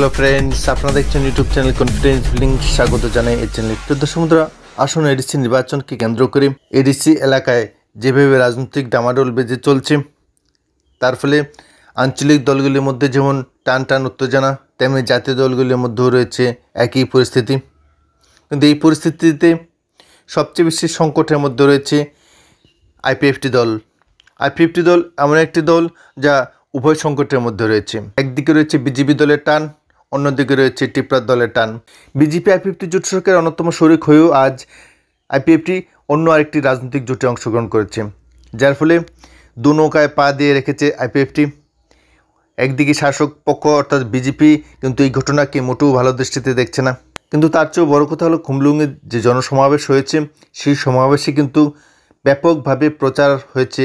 hello friends আপনারা দেখছেন YouTube channel confidence building স্বাগত জানাই এই চ্যানেলে তো সমুদ্র আসন এডিসি নির্বাচনকে কেন্দ্র করে এডিসি এলাকায় যেভাবে রাজনৈতিক ডামাডোল বেজে চলছে তার ফলে আঞ্চলিক দলগুলির মধ্যে যেমন টান টান উত্তেজনা তেমনি জাতীয় দলগুলির মধ্যেও রয়েছে একই পরিস্থিতি কিন্তু এই পরিস্থিতিতে সবচেয়ে বেশি সংকটের মধ্যে রয়েছে আইপিএফটি দল আইপিএফটি দল এমন একটি দল যা উভয় সংকটের মধ্যে রয়েছে একদিকে রয়েছে বিজেপি দলের টান অন্যদিকে রয়েছে টিপরার দলের টান বিজেপি আইপিএফটি জোট সরকারের অন্যতম শরিক হয়েও আজ আইপিএফটি অন্য আরেকটি রাজনৈতিক জোটে অংশগ্রহণ করেছে যার ফলে দু নৌকায় পা দিয়ে রেখেছে আইপিএফটি একদিকে শাসক পক্ষ অর্থাৎ বিজেপি কিন্তু এই ঘটনাকে মোটেও ভালো দৃষ্টিতে দেখছে না কিন্তু তার চেয়েও বড় কথা হলো খুমলুঙে যে জনসমাবেশ হয়েছে সেই সমাবেশে কিন্তু ব্যাপকভাবে প্রচার হয়েছে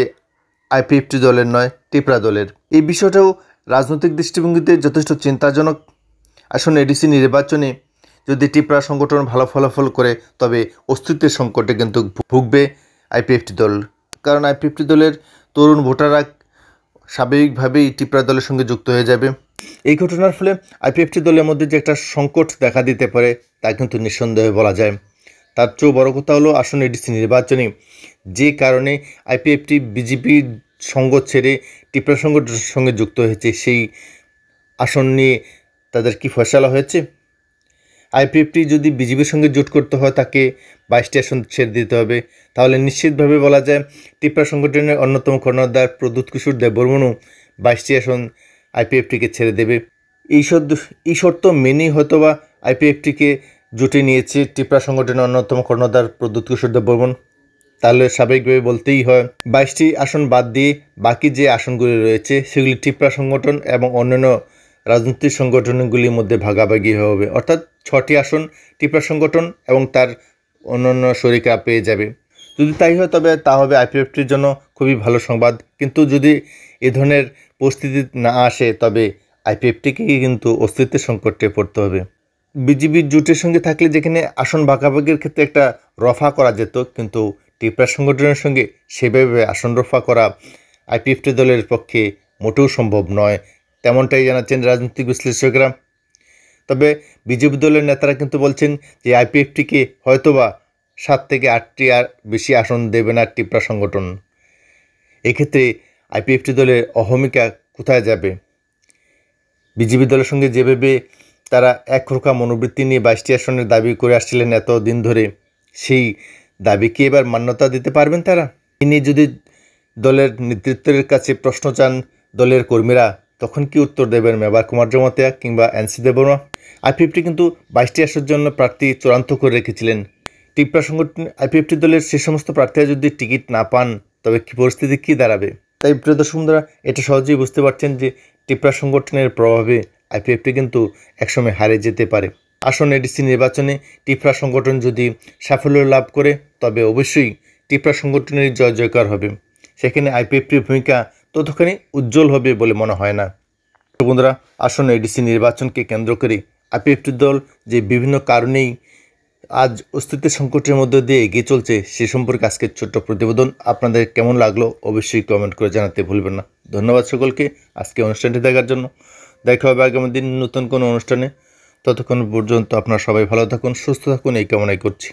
আইপিএফটি দলের নয় টিপরা দলের এই বিষয়টাও রাজনৈতিক দৃষ্টিভঙ্গিতে যথেষ্ট চিন্তাজনক আসন্ন এডিসি নির্বাচনে যদি টিপরা সংগঠন ভালো ফলাফল করে তবে অস্তিত্বের সংকটে কিন্তু ভুগবে আইপিএফটি দল কারণ আইপিএফটি দলের তরুণ ভোটাররা স্বাভাবিকভাবেই টিপরা দলের সঙ্গে যুক্ত হয়ে যাবে এই ঘটনার ফলে আইপিএফটি দলের মধ্যে যে একটা সংকট দেখা দিতে পারে তা কিন্তু নিঃসন্দেহে বলা যায় তার চেয়েও বড় কথা হলো আসন্ন এডিসি নির্বাচনে যে কারণে আইপিএফটি বিজেপি সঙ্গ ছেড়ে টিপরা সংগঠনের সঙ্গে যুক্ত হয়েছে সেই আসন নিয়ে তাদের কি ফসলা হয়েছে আইপিএফটি যদি বিজেপির সঙ্গে জোট করতে হয় তাকে বাইশটি আসন ছেড়ে দিতে হবে তাহলে নিশ্চিতভাবে বলা যায় ত্রিপুরা সংগঠনের অন্যতম কর্ণধার প্রদ্যুৎ কিশোর দেববর্মনও বাইশটি আসন আইপিএফটিকে ছেড়ে দেবে এই শর্ত এই শর্ত মেনেই হয়তোবা আইপিএফটিকে জুটে নিয়েছে ত্রিপুরা সংগঠনের অন্যতম কর্ণধার প্রদ্যুৎ কিশোর দেববর্মন তাহলে স্বাভাবিকভাবে বলতেই হয় বাইশটি আসন বাদ দিয়ে বাকি যে আসনগুলি রয়েছে সেগুলি ত্রিপুরা সংগঠন এবং অন্যান্য রাজনৈতিক সংগঠনগুলির মধ্যে ভাগাভাগি হবে অর্থাৎ ছটি আসন টিপরা সংগঠন এবং তার অন্যান্য শরিকা পেয়ে যাবে যদি তাই হয় তবে তা হবে আইপিএফটির জন্য খুবই ভালো সংবাদ কিন্তু যদি এ ধরনের পরিস্থিতি না আসে তবে আইপিএফটিকে কিন্তু অস্তিত্বের সংকটে পড়তে হবে বিজিবির জোটের সঙ্গে থাকলে যেখানে আসন ভাগাভাগির ক্ষেত্রে একটা রফা করা যেত কিন্তু টিপরা সংগঠনের সঙ্গে সেভাবে আসন রফা করা আইপিএফটি দলের পক্ষে মোটেও সম্ভব নয় তেমনটাই জানাচ্ছেন রাজনৈতিক বিশ্লেষকরা তবে বিজেপি দলের নেতারা কিন্তু বলছেন যে আইপিএফটিকে হয়তোবা সাত থেকে আটটি আর বেশি আসন দেবে না টিপরা সংগঠন এক্ষেত্রে আইপিএফটি দলের অহমিকা কোথায় যাবে বিজেপি দলের সঙ্গে যেভাবে তারা একরোখা মনোবৃত্তি নিয়ে বাইশটি আসনের দাবি করে আসছিলেন এত দিন ধরে সেই দাবিকে এবার মান্যতা দিতে পারবেন তারা তিনি যদি দলের নেতৃত্বের কাছে প্রশ্ন চান দলের কর্মীরা তখন কি উত্তর দেবেন মেবার কুমার জমাতিয়া কিংবা এনসি দেববর্মা আইপিএফটি কিন্তু বাইশটি আসনের জন্য প্রার্থী চূড়ান্ত করে রেখেছিলেন টিপরা সংগঠন আইপিএফটি দলের সে সমস্ত প্রার্থীরা যদি টিকিট না পান তবে কি পরিস্থিতি কী দাঁড়াবে তাই প্রিয় দর্শকরা এটা সহজেই বুঝতে পারছেন যে টিপরা সংগঠনের প্রভাবে আইপিএফটি কিন্তু একসময় হারে যেতে পারে আসন এডিসি নির্বাচনে টিপরা সংগঠন যদি সাফল্য লাভ করে তবে অবশ্যই টিপরা সংগঠনের জয় জয়কার হবে সেখানে আইপিএফটির ভূমিকা ততখানি উজ্জ্বল হবে বলে মনে হয় না বন্ধুরা আসন্ন এডিসি নির্বাচনকে কেন্দ্র করে আপিএফটি দল যে বিভিন্ন কারণেই আজ অস্তিত্বের সংকটের মধ্যে দিয়ে এগিয়ে চলছে সে সম্পর্কে আজকের ছোট্ট প্রতিবেদন আপনাদের কেমন লাগলো অবশ্যই কমেন্ট করে জানাতে ভুলবেন না ধন্যবাদ সকলকে আজকে অনুষ্ঠানটি দেখার জন্য দেখা হবে আগামী দিন নতুন কোনো অনুষ্ঠানে ততক্ষণ পর্যন্ত আপনারা সবাই ভালো থাকুন সুস্থ থাকুন এই কামনাই করছি